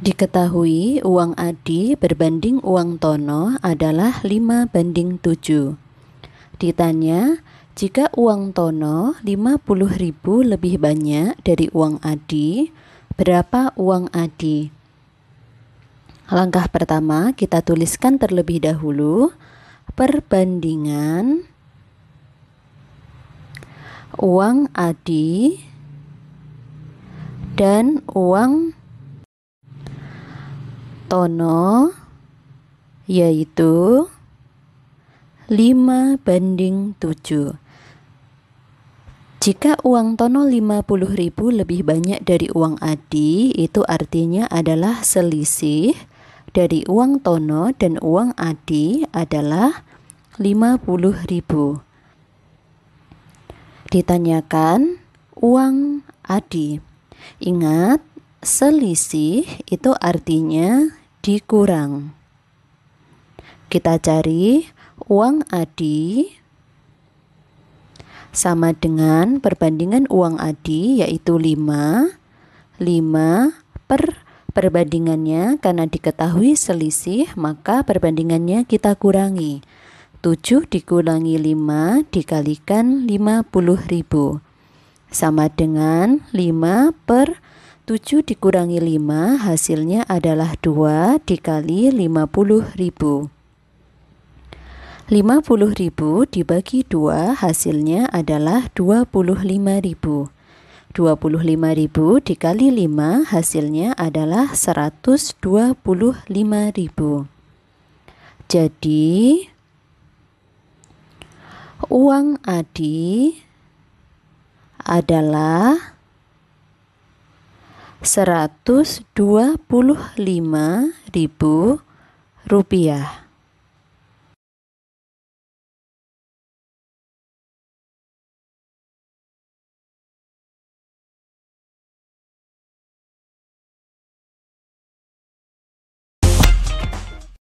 Diketahui uang Adi berbanding uang Tono adalah 5 banding 7. Ditanya, jika uang Tono 50 ribu lebih banyak dari uang Adi, berapa uang Adi? Langkah pertama kita tuliskan terlebih dahulu perbandingan uang Adi dan uang Tono yaitu 5 banding 7 Jika uang Tono 50000 lebih banyak dari uang Adi itu artinya adalah selisih dari uang Tono dan uang Adi adalah 50000 Ditanyakan uang Adi Ingat selisih itu artinya Adi kurang. Kita cari uang Adi sama dengan perbandingan uang Adi yaitu 5. 5 per perbandingannya karena diketahui selisih maka perbandingannya kita kurangi. 7 dikurangi 5 dikalikan 50.000 sama dengan 5 per 7 dikurangi 5 hasilnya adalah 2 dikali 50.000. 50.000 dibagi 2 hasilnya adalah 25.000. 25.000 dikali 5 hasilnya adalah 125.000. Jadi uang Adi adalah 125.000. 125.000 rupiah.